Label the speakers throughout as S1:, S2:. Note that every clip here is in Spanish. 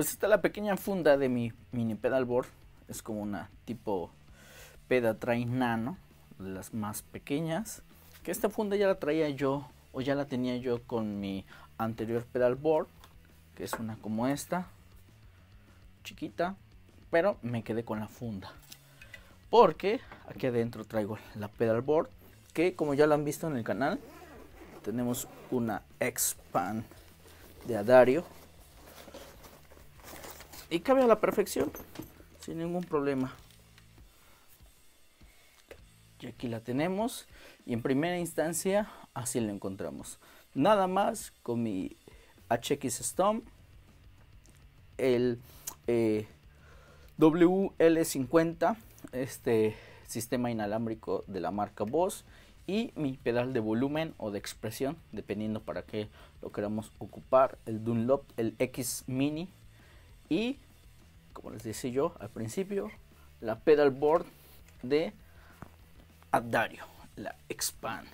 S1: Pues está la pequeña funda de mi mini pedalboard. Es como una tipo peda train nano, de las más pequeñas. Que esta funda ya la traía yo o ya la tenía yo con mi anterior pedalboard, que es una como esta, chiquita, pero me quedé con la funda. Porque aquí adentro traigo la pedalboard, que como ya lo han visto en el canal, tenemos una X-Pan de Adario y cabe a la perfección. Sin ningún problema. Y aquí la tenemos. Y en primera instancia así la encontramos. Nada más con mi HX Stomp. El eh, WL50. Este sistema inalámbrico de la marca Boss y mi pedal de volumen o de expresión dependiendo para qué lo queramos ocupar el Dunlop el X Mini y, como les decía yo al principio, la pedalboard de Adario, la Expand,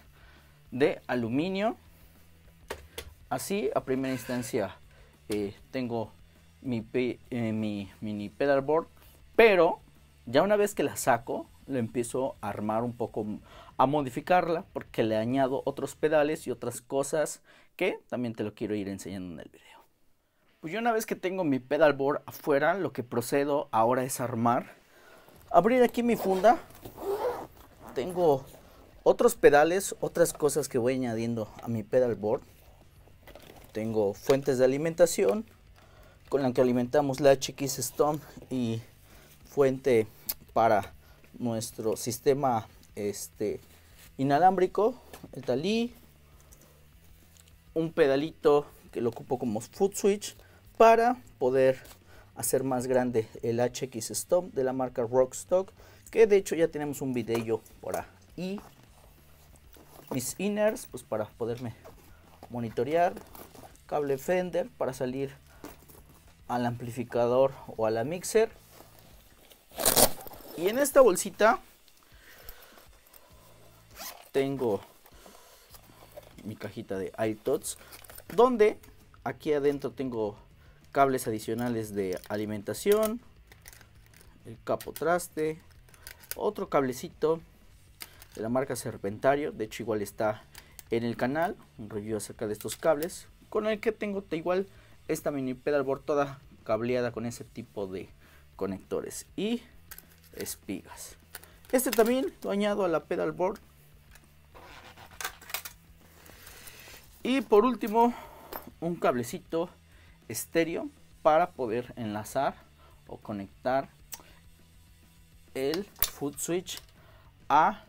S1: de aluminio. Así, a primera instancia, eh, tengo mi, eh, mi mini pedalboard, pero ya una vez que la saco, le empiezo a armar un poco, a modificarla, porque le añado otros pedales y otras cosas que también te lo quiero ir enseñando en el video. Pues yo una vez que tengo mi pedalboard afuera, lo que procedo ahora es armar. Abrir aquí mi funda. Tengo otros pedales, otras cosas que voy añadiendo a mi pedalboard. Tengo fuentes de alimentación con la que alimentamos la HX Stone y fuente para nuestro sistema este, inalámbrico, el talí, un pedalito que lo ocupo como foot switch para poder hacer más grande el HX Stomp de la marca Rockstock, que de hecho ya tenemos un video por ahí. Mis inners, pues para poderme monitorear, cable Fender para salir al amplificador o a la mixer. Y en esta bolsita tengo mi cajita de iTods, donde aquí adentro tengo cables adicionales de alimentación, el capo traste, otro cablecito de la marca Serpentario, de hecho igual está en el canal, un review acerca de estos cables, con el que tengo igual esta mini pedalboard toda cableada con ese tipo de conectores y espigas. Este también lo añado a la pedalboard. Y por último, un cablecito estéreo para poder enlazar o conectar el foot switch a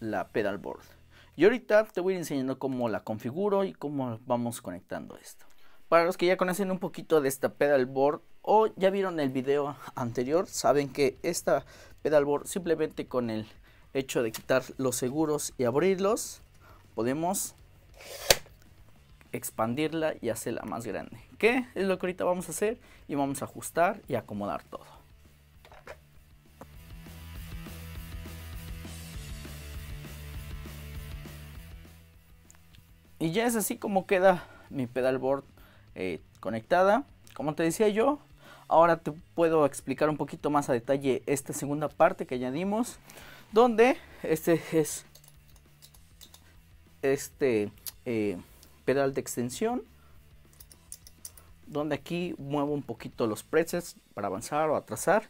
S1: la pedalboard. Y ahorita te voy a ir enseñando cómo la configuro y cómo vamos conectando esto. Para los que ya conocen un poquito de esta pedalboard o ya vieron el video anterior, saben que esta pedalboard simplemente con el hecho de quitar los seguros y abrirlos, podemos expandirla y hacerla más grande. Que es lo que ahorita vamos a hacer? Y vamos a ajustar y acomodar todo. Y ya es así como queda mi pedalboard eh, conectada. Como te decía yo, ahora te puedo explicar un poquito más a detalle esta segunda parte que añadimos. Donde este es este eh, pedal de extensión, donde aquí muevo un poquito los presets para avanzar o atrasar.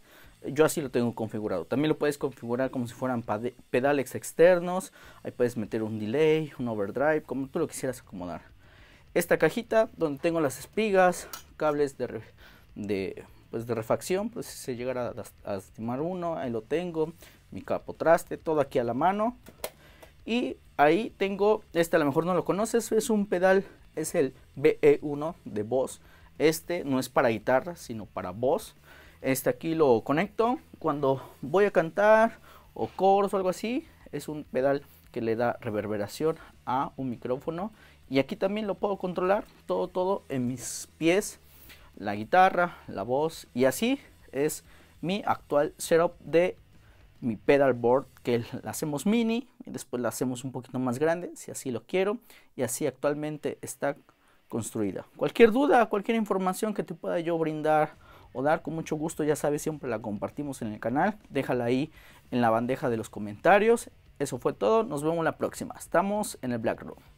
S1: Yo así lo tengo configurado. También lo puedes configurar como si fueran pedales externos. Ahí puedes meter un delay, un overdrive, como tú lo quisieras acomodar. Esta cajita donde tengo las espigas, cables de, de, pues de refacción, pues si se llegara a estimar uno, ahí lo tengo. Mi capo traste, todo aquí a la mano. Y ahí tengo, este a lo mejor no lo conoces, es un pedal, es el BE1 de voz. Este no es para guitarra, sino para voz. Este aquí lo conecto cuando voy a cantar o coros o algo así. Es un pedal que le da reverberación a un micrófono. Y aquí también lo puedo controlar todo, todo en mis pies. La guitarra, la voz y así es mi actual setup de mi pedalboard que la hacemos mini y después la hacemos un poquito más grande si así lo quiero y así actualmente está construida. Cualquier duda, cualquier información que te pueda yo brindar o dar con mucho gusto, ya sabes, siempre la compartimos en el canal. Déjala ahí en la bandeja de los comentarios. Eso fue todo, nos vemos la próxima. Estamos en el Black Room.